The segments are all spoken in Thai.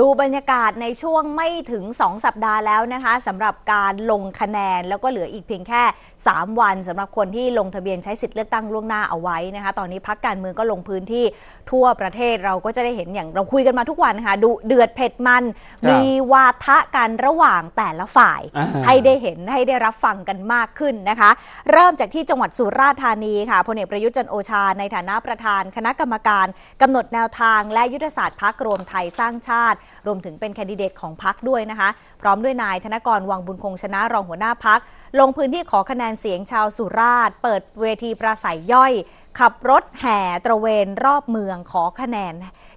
ดูบรรยากาศในช่วงไม่ถึง 2 สัปดาห์แล้วนะคะสำหรับการลงคะแนน แล้วก็เหลืออีกเพียงแค่ 3 วันสำหรับคนที่ลงทะเบียนใช้สิทธิ์เลือกตั้งล่วงหน้าเอาไว้นะคะ ตอนนี้พักการเมืองก็ลงพื้นที่ทั่วประเทศเราก็จะได้เห็นอย่างเราคุยกันมาทุกวันนะคะ ดูเดือดเผ็ดมัน มีวาทะกันระหว่างแต่ละฝ่ายให้ได้เห็นให้ได้รับฟังกันมากขึ้นนะคะ เริ่มจากที่จังหวัดสุราษฎร์ธานีค่ะพลเอกประยุทธ์จันโอชาในฐานะประธาน คณะกรรมการกำหนดแนวทาง และยุทธศาสตร์พักรวมไทยสร้างชาติรวมถึงเป็นแคนดิเดตของพักด้วยนะคะ พร้อมด้วยนายธนกรวังบุญคงชนะรองหัวหน้าพัก ลงพื้นที่ขอคะแนนเสียงชาวสุราษฎร์เปิดเวทีปราศัยย่อย ขับรถแห่ ตระเวน รอบเมืองขอคะแนน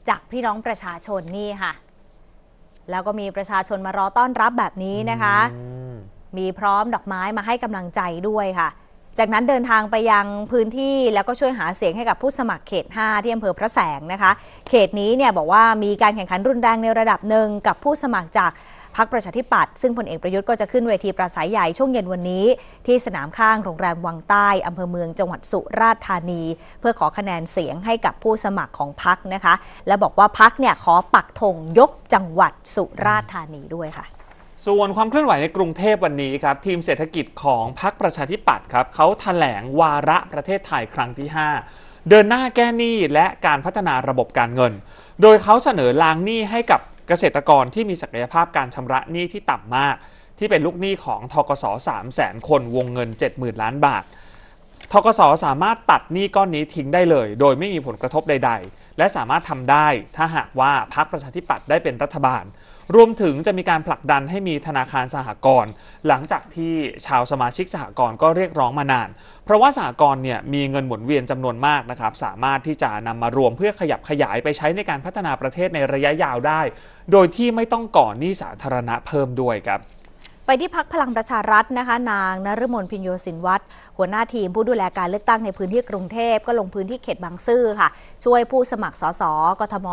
จากพี่น้องประชาชนนี่ค่ะ แล้วก็มีประชาชนมารอต้อนรับแบบนี้นะคะ มีพร้อมดอกไม้มาให้กำลังใจด้วยค่ะจากนั้นเดินทางไปยังพื้นที่แล้วก็ช่วยหาเสียงให้กับผู้สมัครเขต 5 ที่อำเภอพระแสงนะคะ เขตนี้เนี่ยบอกว่ามีการแข่งขันรุนแรงในระดับหนึ่งกับผู้สมัครจากพรรคประชาธิปัตย์ ซึ่งพลเอกประยุทธ์ก็จะขึ้นเวทีปราศัยใหญ่ช่วงเย็นวันนี้ ที่สนามข้าง โรงแรมวังใต้อำเภอเมืองจังหวัดสุราษฎร์ธานี เพื่อขอคะแนนเสียงให้กับผู้สมัครของพรรคนะคะ และบอกว่าพรรคเนี่ยขอปักธงยกจังหวัดสุราษฎร์ธานีด้วยค่ะส่วนความเคลื่อนไหวในกรุงเทพวันนี้ครับ ทีมเศรษฐกิจของพรรคประชาธิปัตย์ครับเขาถแถลงวาระประเทศไทยครั้งที่ 5 เดินหน้าแก้หนี้และการพัฒนาระบบการเงิน โดยเขาเสนอลางหนี้ให้กับเกษตรกรที่มีศักยภาพการชำระหนี้ที่ต่ำมากที่เป็นลูกหนี้ของทกศ3 0 0 0 0 0คนวงเงิน 70,000ล้านบาททกสสามารถตัดหนี้ก้อนนี้ทิ้งได้เลยโดยไม่มีผลกระทบใดๆ และสามารถทำได้ถ้าหากว่าพรรคประชาธิปัตย์ได้เป็นรัฐบาล รวมถึงจะมีการผลักดันให้มีธนาคารสหกรณ์หลังจากที่ชาวสมาชิกสหกรณ์ก็เรียกร้องมานาน เพราะว่าสหกรณ์เนี่ยมีเงินหมุนเวียนจำนวนมากนะครับ สามารถที่จะนำมารวมเพื่อขยับขยายไปใช้ในการพัฒนาประเทศในระยะยาวได้ โดยที่ไม่ต้องก่อหนี้สาธารณะเพิ่มด้วยครับไปที่พักพลังประชารัฐนะคะนางนรมนพิญโยสินวัตร หัวหน้าทีมผู้ดูแลการเลือกตั้งในพื้นที่กรุงเทพ ก็ลงพื้นที่เขตบางซื่อค่ะ ช่วยผู้สมัครสสกทม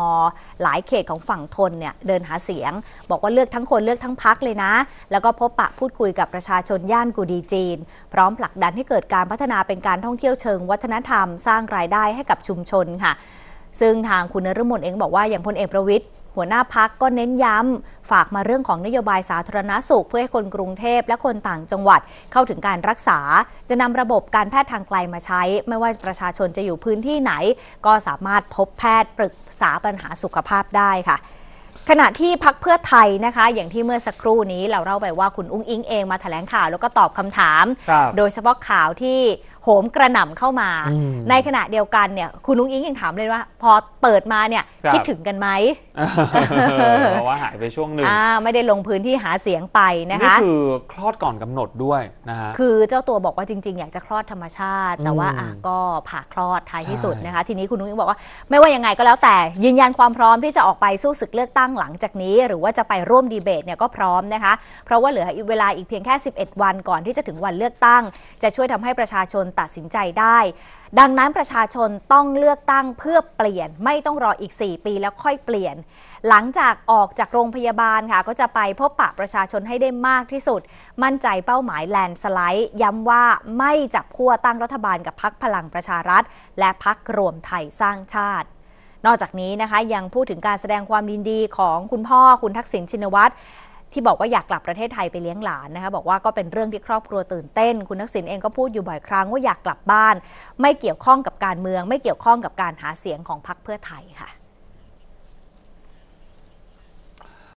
หลายเขตของฝั่งทนเนี่ยเดินหาเสียง บอกว่าเลือกทั้งคนเลือกทั้งพักเลยนะ แล้วก็พบปะพูดคุยกับประชาชนย่านกูดีจีน พร้อมผลักดันให้เกิดการพัฒนาเป็นการท่องเที่ยวเชิง วัฒนธรรม สร้างรายได้ให้กับชุมชนค่ะซึ่งทางคุณนรมนเองบอกว่าอย่างพลเอกประวิทย์ หัวหน้าพักก็เน้นย้ำฝากมาเรื่องของนโยบายสาธารณาสุข เพื่อให้คนกรุงเทพและคนต่างจังหวัดเข้าถึงการรักษา จะนำระบบการแพทย์ทางไกลมาใช้ ไม่ว่าประชาชนจะอยู่พื้นที่ไหน ก็สามารถพบแพทย์ปรึกษาปัญหาสุขภาพได้ค่ะ ขณะที่พักเพื่อไทยนะคะ อย่างที่เมื่อสักครู่นี้ เราเล่าไปว่าคุณอุ้งอิงเองมาถแถลงข่าวแล้วก็ตอบคำถาม โดยเฉพาะข่าวที่โหมกระหน่ำเข้ามา ในขณะเดียวกันเนี่ยคุณนุ้ง อิงยังถามเลยว่าพอเปิดมาเนี่ยคิดถึงกันไหมเพราะว่าหายไปช่วงหนึ่งไม่ได้ลงพื้นที่หาเสียงไปนะคะนี่คือคลอดก่อนกำหนดด้วยนะฮะคือเจ้าตัวบอกว่าจริงๆอยากจะคลอดธรรมชาติแต่ว่าก็ผ่าคลอดท้ายที่สุดนะคะทีนี้คุณนุ้งอิงบอกว่าไม่ว่ายังไงก็แล้วแต่ยืนยันความพร้อมที่จะออกไปสู้ศึกเลือกตั้งหลังจากนี้ หรือว่าจะไปร่วมดีเบตเนี่ยก็พร้อมนะคะ เพราะว่าเหลือเวลาอีกเพียงแค่ 11 วันก่อนที่จะถึงวันเลือกตั้ง จะช่วยทำให้ประชาชนตัดสินใจได้ ดังนั้นประชาชนต้องเลือกตั้งเพื่อเปลี่ยน ไม่ต้องรออีก 4 ปีแล้วค่อยเปลี่ยน หลังจากออกจากโรงพยาบาลค่ะ ก็จะไปพบปะประชาชนให้ได้มากที่สุด มั่นใจเป้าหมายแลนสไลด์ย้ำว่าไม่จับขั้วตั้งรัฐบาลกับพักพลังประชารัฐ และพักรวมไทยสร้างชาติ นอกจากนี้นะคะยังพูดถึงการแสดงความยินดีของคุณพ่อคุณทักษิณชินวัตรที่บอกว่าอยากกลับประเทศไทยไปเลี้ยงหลานนะคะ บอกว่าก็เป็นเรื่องที่ครอบครัวตื่นเต้น คุณทักษิณเองก็พูดอยู่บ่อยครั้งว่าอยากกลับบ้าน ไม่เกี่ยวข้องกับการเมือง ไม่เกี่ยวข้องกับการหาเสียงของพรรคเพื่อไทยค่ะ